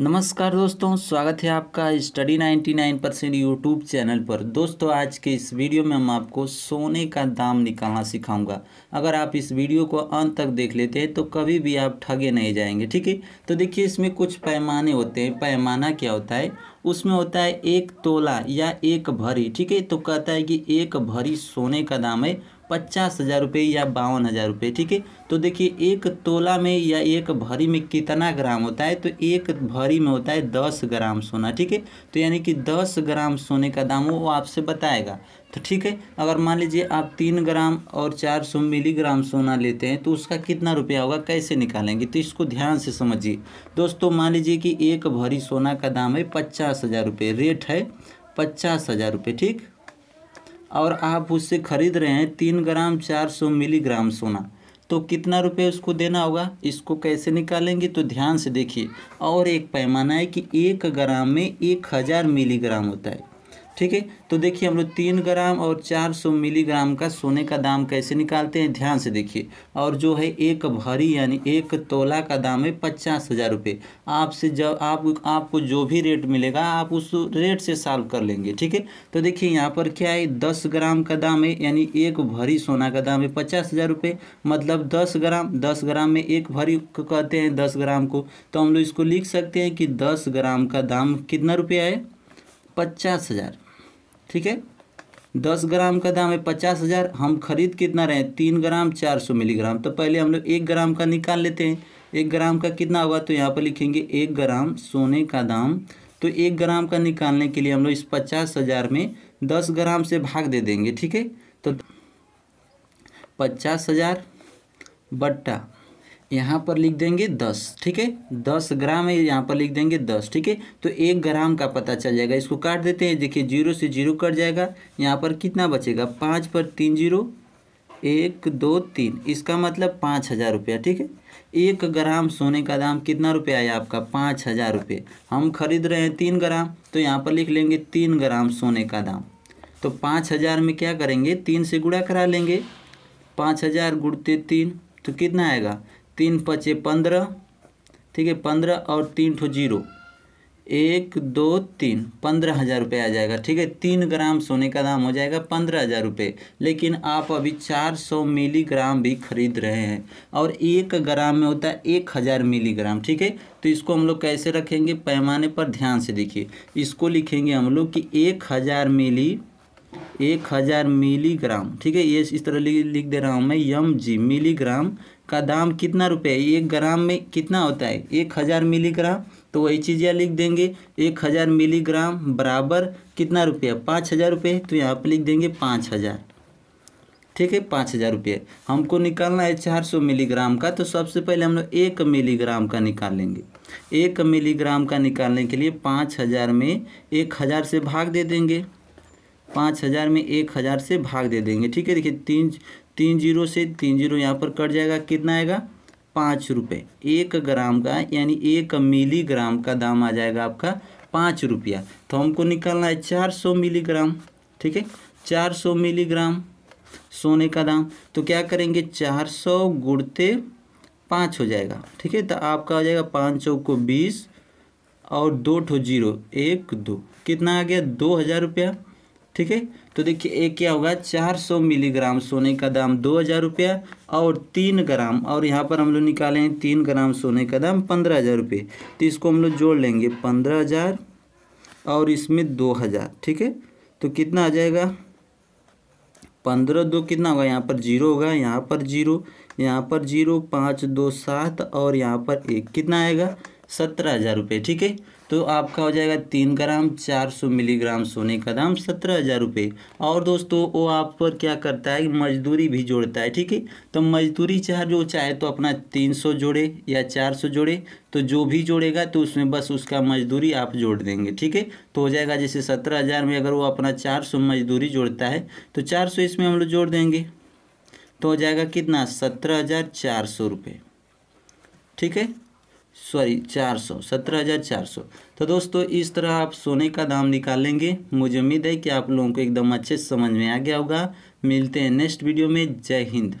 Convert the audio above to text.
नमस्कार दोस्तों स्वागत है आपका स्टडी 99 परसेंट यूट्यूब चैनल पर दोस्तों आज के इस वीडियो में हम आपको सोने का दाम निकालना सिखाऊंगा अगर आप इस वीडियो को अंत तक देख लेते हैं तो कभी भी आप ठगे नहीं जाएंगे ठीक है तो देखिए इसमें कुछ पैमाने होते हैं पैमाना क्या होता है उसमें होता है एक तोला या एक भरी ठीक है तो कहता है कि एक भरी सोने का दाम है पचास हज़ार रुपये या बावन हज़ार रुपये ठीक है तो देखिए एक तोला में या एक भरी में कितना ग्राम होता है तो एक भरी में होता है दस ग्राम सोना ठीक है तो यानी कि दस ग्राम सोने का दाम वो आपसे बताएगा तो ठीक है अगर मान लीजिए आप तीन ग्राम और चार सौ मिलीग्राम सोना लेते हैं तो उसका कितना रुपया होगा कैसे निकालेंगे तो इसको ध्यान से समझिए दोस्तों मान लीजिए कि एक भरी सोना का दाम है पचास हज़ार रुपये रेट है पचास हज़ार रुपये ठीक और आप उससे ख़रीद रहे हैं तीन ग्राम चार सौ मिलीग्राम सोना तो कितना रुपए उसको देना होगा इसको कैसे निकालेंगे तो ध्यान से देखिए और एक पैमाना है कि एक ग्राम में एक हज़ार मिलीग्राम होता है ठीक है तो देखिए हम लोग तीन ग्राम और चार सौ मिलीग्राम का सोने का दाम कैसे निकालते हैं ध्यान से देखिए और जो है एक भरी यानी एक तोला का दाम है पचास हज़ार रुपये आपसे जब आप आपको जो भी रेट मिलेगा आप उस रेट से सॉल्व कर लेंगे ठीक है तो देखिए यहाँ पर क्या है दस ग्राम का दाम है यानी एक भरी सोना का दाम है पचास हज़ार रुपये मतलब दस ग्राम दस ग्राम में एक भरी कहते हैं दस ग्राम को तो हम लोग इसको लिख सकते हैं कि दस ग्राम का दाम कितना रुपया है पचास हज़ार ठीक है दस ग्राम का दाम है पचास हज़ार हम खरीद कितना रहे हैं तीन ग्राम चार सौ मिलीग्राम तो पहले हम लोग एक ग्राम का निकाल लेते हैं एक ग्राम का कितना हुआ तो यहाँ पर लिखेंगे एक ग्राम सोने का दाम तो एक ग्राम का निकालने के लिए हम लोग इस पचास हज़ार में दस ग्राम से भाग दे देंगे ठीक है तो पचास हज़ार बट्टा यहाँ पर लिख देंगे दस ठीक है दस ग्राम है यहाँ पर लिख देंगे दस ठीक है तो एक ग्राम का पता चल जाएगा इसको काट देते हैं देखिए जीरो से जीरो कट जाएगा यहाँ पर कितना बचेगा पाँच पर तीन जीरो एक दो तीन इसका मतलब पाँच हज़ार रुपया ठीक है एक ग्राम सोने का दाम कितना रुपया आया आपका पाँच हज़ार रुपये हम खरीद रहे हैं तीन ग्राम तो यहाँ पर लिख लेंगे तीन ग्राम सोने का दाम तो पाँच हज़ार में क्या करेंगे तीन से गुड़ा करा लेंगे पाँच हज़ार गुड़ते तीन तो कितना आएगा तीन पचे पंद्रह ठीक है पंद्रह और तीन ठो जीरो एक दो तीन पंद्रह हज़ार रुपये आ जाएगा ठीक है तीन ग्राम सोने का दाम हो जाएगा पंद्रह हज़ार रुपये लेकिन आप अभी चार सौ मिलीग्राम भी खरीद रहे हैं और एक ग्राम में होता है एक हज़ार मिलीग्राम ठीक है तो इसको हम लोग कैसे रखेंगे पैमाने पर ध्यान से देखिए इसको लिखेंगे हम लोग कि एक हज़ार मिली एक हज़ार मिलीग्राम ठीक है ये इस तरह लिख लिख दे रहा हूँ मैं यम जी मिलीग्राम का दाम कितना रुपये एक ग्राम में कितना होता है एक हज़ार मिलीग्राम तो वही चीज़ यहाँ लिख देंगे एक हज़ार मिलीग्राम बराबर कितना रुपया पाँच हज़ार रुपये तो यहाँ पर लिख देंगे पाँच हज़ार ठीक है पाँच हज़ार रुपये हमको निकालना है चार सौ मिलीग्राम का तो सबसे पहले हम लोग एक मिलीग्राम का निकाल लेंगे एक मिलीग्राम का निकालने के लिए पाँच हज़ार में एक हज़ार से भाग दे देंगे पाँच हज़ार में एक हज़ार से भाग दे देंगे ठीक है देखिए तीन तीन जीरो से तीन जीरो यहाँ पर कट जाएगा कितना आएगा पाँच रुपये एक ग्राम का यानी एक मिलीग्राम का दाम आ जाएगा आपका पाँच रुपया तो हमको निकालना है चार सौ मिलीग्राम ठीक है चार सौ मिलीग्राम सोने का दाम तो क्या करेंगे चार सौ गुड़ते पाँच हो जाएगा ठीक है तो आपका हो जाएगा पाँच सौ को बीस और दो ठो जीरो एक दो कितना आ गया दो हज़ार रुपया ठीक है तो देखिए एक क्या होगा 400 मिलीग्राम सोने का दाम दो हज़ार रुपया और तीन ग्राम और यहाँ पर हम लोग निकाले हैं तीन ग्राम सोने का दाम पंद्रह हज़ार रुपये तो इसको हम लोग जोड़ लेंगे पंद्रह हज़ार और इसमें दो हज़ार ठीक है तो कितना आ जाएगा पंद्रह दो कितना होगा यहाँ पर जीरो होगा यहाँ पर जीरो यहाँ पर जीरो पाँच दो सात और यहाँ पर एक कितना आएगा सत्रह हज़ार रुपये ठीक है तो आपका हो जाएगा तीन ग्राम चार सौ मिलीग्राम सोने का दाम सत्रह हज़ार रुपये और दोस्तों वो आप पर क्या करता है मजदूरी भी जोड़ता है ठीक है तो मजदूरी चार जो चाहे तो अपना तीन सौ जोड़े या चार सौ जोड़े तो जो भी जोड़ेगा तो उसमें बस उसका मजदूरी आप जोड़ देंगे ठीक है तो हो जाएगा जैसे सत्रह हज़ार में अगर वो अपना चार सौ मजदूरी जोड़ता है तो चार सौ इसमें हम लोग जोड़ देंगे तो हो जाएगा कितना सत्रह हज़ार चार सौ रुपये ठीक है सॉरी चार सौ सत्रह हज़ार चार सौ तो दोस्तों इस तरह आप सोने का दाम निकाल लेंगे मुझे उम्मीद है कि आप लोगों को एकदम अच्छे समझ में आ गया होगा मिलते हैं नेक्स्ट वीडियो में जय हिंद